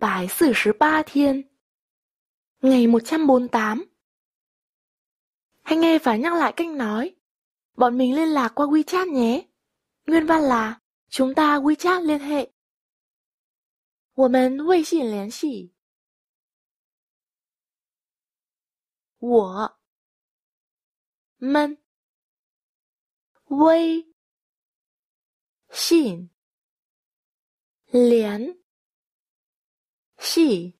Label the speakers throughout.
Speaker 1: bài sử ba thiên Ngày 148 Hãy nghe và nhắc lại cách nói Bọn mình liên lạc qua WeChat nhé Nguyên văn là Chúng ta WeChat liên hệ 我们微信联系我们微信联系，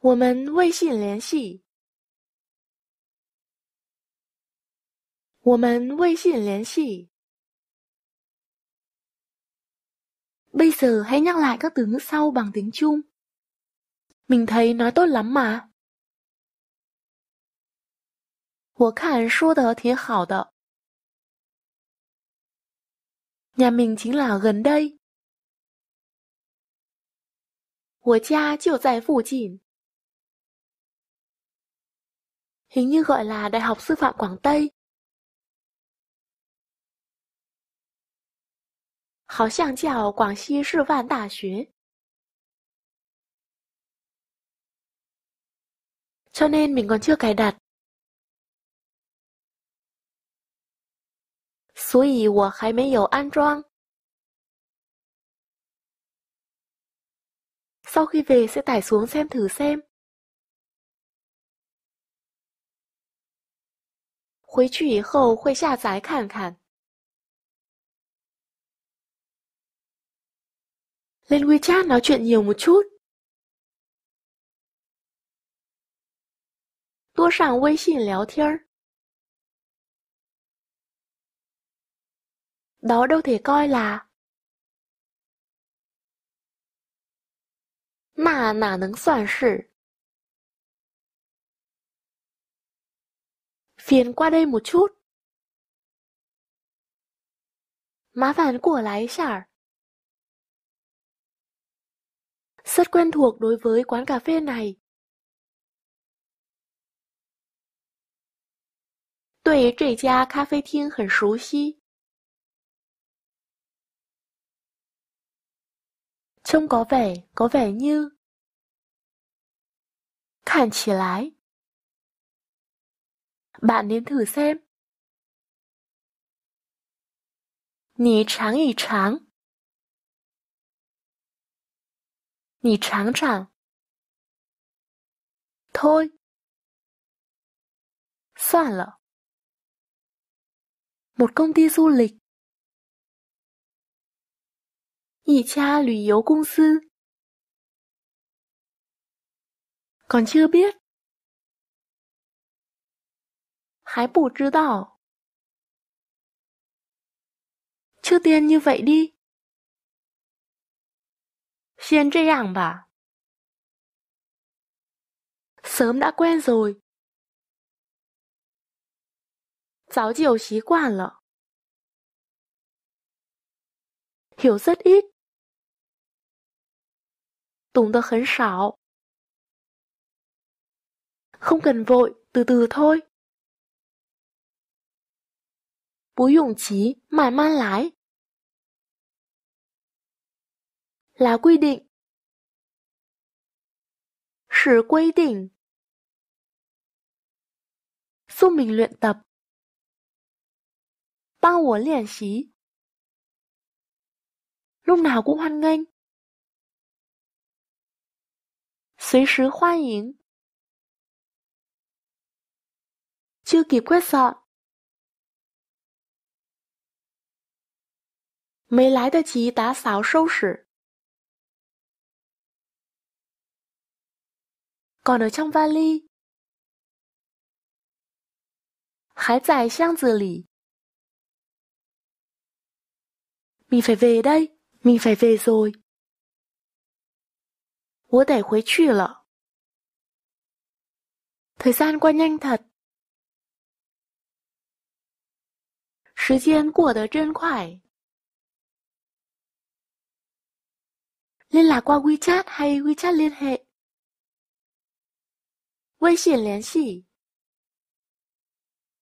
Speaker 1: 我们微信联系。我们微信联系。Bây giờ hãy nhắc lại các từ ngữ sau bằng tiếng Trung. Mình thấy nói tốt lắm mà. 我看说的挺好的。Nhà mình chính là gần đây. 我家就在附近。Hình như gọi là Đại học Sư phạm Quảng Tây. 好像叫广西师范大学。Cho nên mình còn chưa cài đặt. 所以我还没有安装。Sau khi về sẽ tải xuống xem thử xem. Khuấy chủ ý khẩu khuấy xả giải khẳng khẳng. Lên WeChat nói chuyện nhiều một chút. đó đâu thể coi là 那哪能算是？Phiền qua đây một chút. Má phản của lái xả. Rất quen thuộc đối với quán cà phê này. Tuổi trẻ gia cà phê thiên hẳn xú xí. Trông có vẻ, có vẻ như... Khản chỉ lái. Bạn nên thử xem. Nì tráng ý tráng. Nì tráng chẳng. Thôi. Soạn lợ. Một công ty du lịch. 一家旅游公司。còn chưa biết Hái bù chứ đảo tiên như vậy đi Sớm đã quen rồi Hiểu rất ít tùng 懂得很少. Không cần vội, từ từ thôi. 不用急，慢慢来. Là quy định. 是规定. Giúp mình luyện tập. 帮我练习. Lúc nào cũng hoan nghênh. 随时欢迎 chưa kịp quét dọn 没来得及打扫收拾，còn ở trong lì, mình phải về đây, mình phải về rồi. 我得回去了。Thời gian qua nhanh thật. 时间过得真快。Liên lạc qua WeChat hay WeChat liên hệ? WeChat liên hệ.